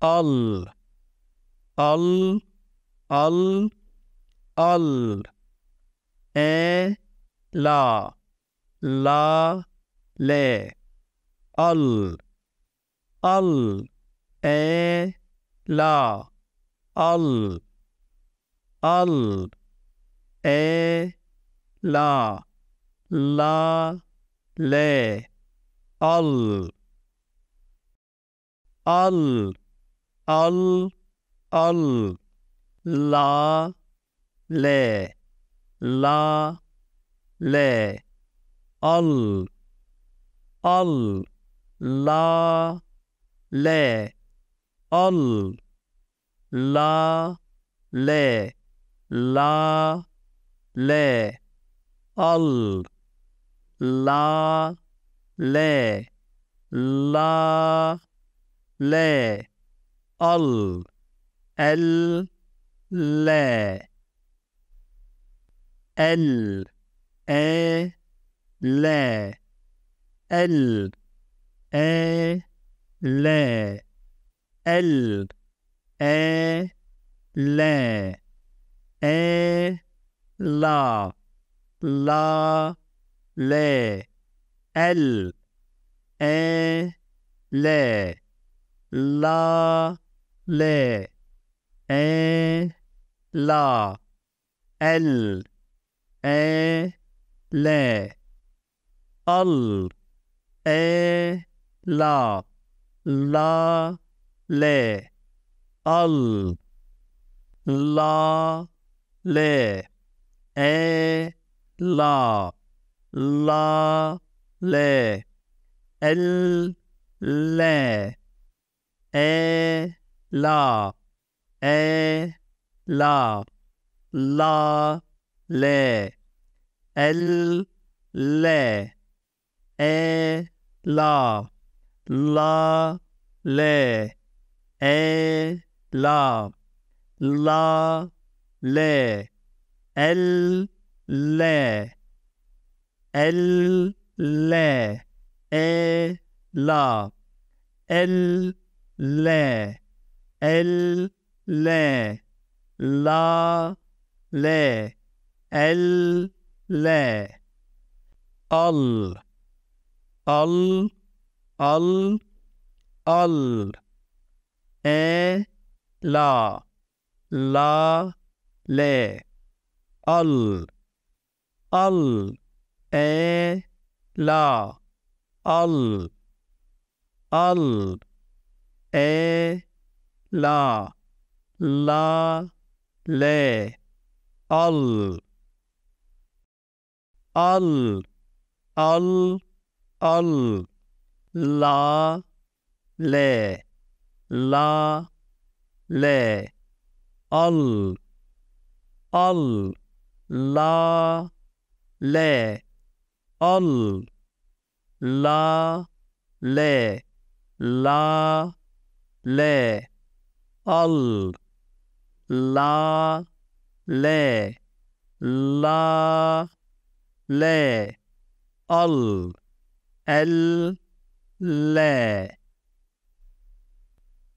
al l al l al l al l e la la le al l al l e la al l al l e la la le al l al l al al la le la le al al la le al la le la le al la le la le ال ال لا ال ا لا ال ا لا ال ا لا ا لا لا لا ال ا لا لا le, e, la, el, e, le, al, e, la, la, le, al, la, le, e, la, la, le, el, le, e, la, e, la, la, le, el, le, e, la, la, le, e, la, la, le, el, le, el, le, e, la, el, le. Elle, la, le, elle, Al, al, al, al. E, la, la, le. Al, al, e, la, al, al, e, la, la, le, al, al, al, al, la, le, la, le, al, al, la, le, al, la, le, la, le al la le la le al el le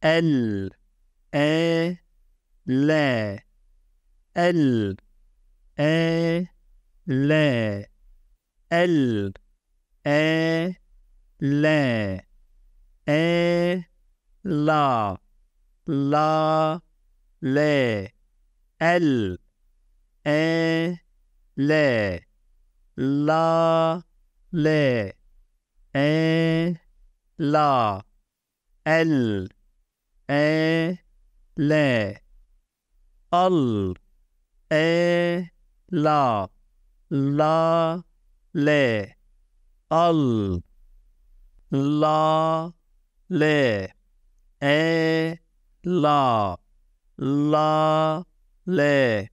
el e le el e le el e le e la La, le, el, e, le, la, le, e, la, el, e, le, al, e, la, la, le, al, la, le, e, la la le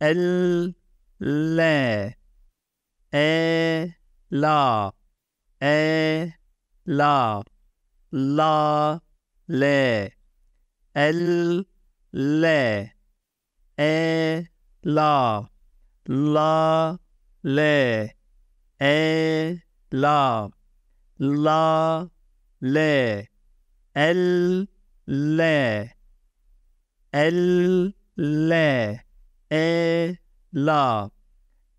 el le e la e la la le el le e la la le e la la le el le el le e la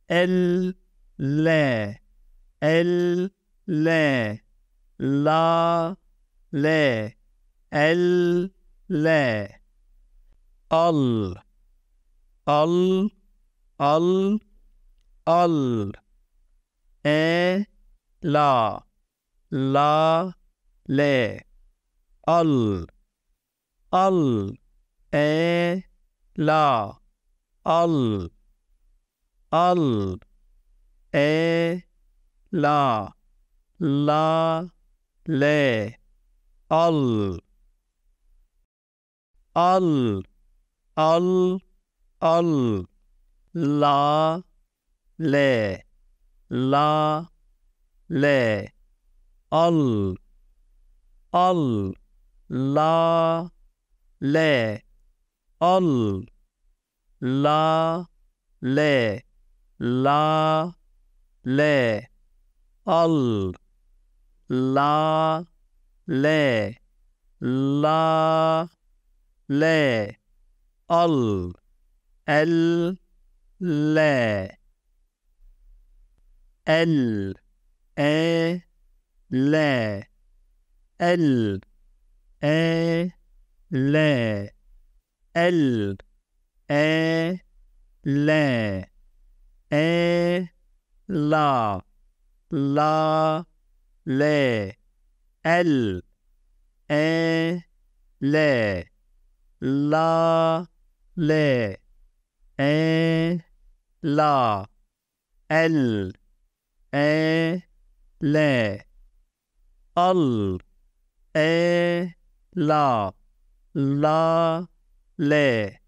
el le el le la le el le al al al al e la la le al ال ا لا ال ال ا لا لا ل ال ال ال ال لا ل لا ل ال ال لا le ol la le la le ol la le la le ol el le el e le el e le, el, e, le, e, la, la, le, el, e, le, la, le, e, la, el, e, le, al, e, la la le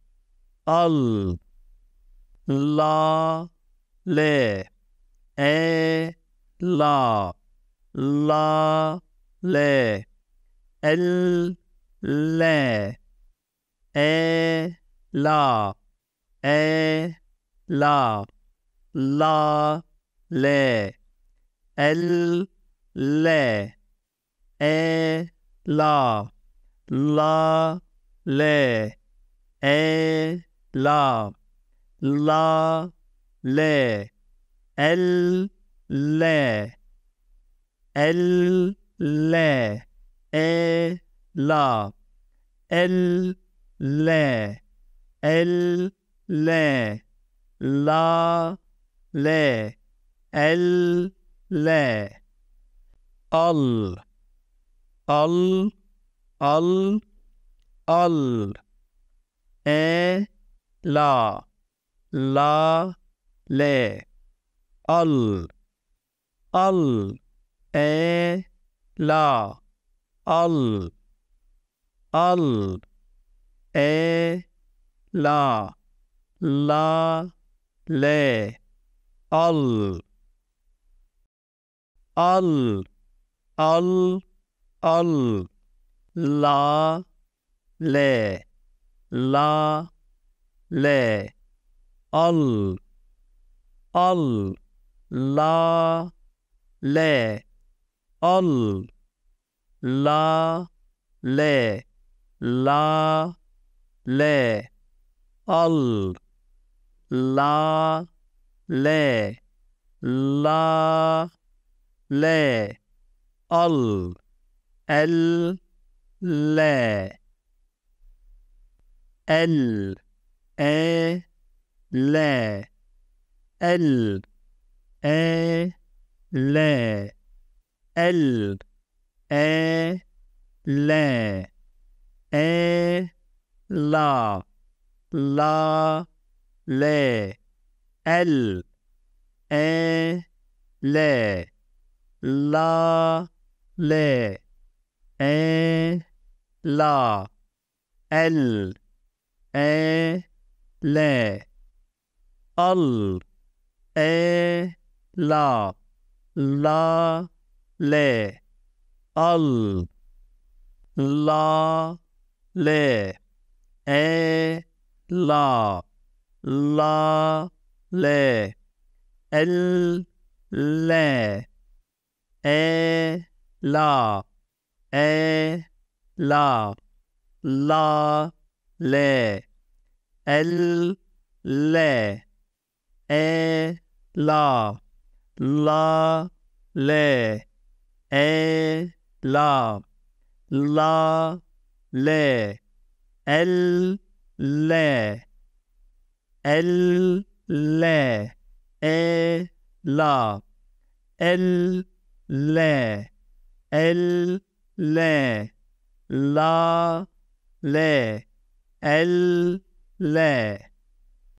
al la le e la la le el le e la e la la le el le e la la, le, e, la, la, le, el, le, el, le, e, la, el, le, el, le, la, le, el, le, al, al, ال ال 에라라레 ال ال 에라 ال ال 에라라레 ال ال ال ال la le la le al al la le al la le la le al la le la le al el ل ال ا ل ال ا ل ال ا ل ا لا لا ل ال ا ل لا ل ا la, el, e, le, al, e, la, la, le, al, la, le, e, la, la, le, el, le, e, la, e, la la le el le e la la le e la la le el le el le e la el le el le la, le, el le.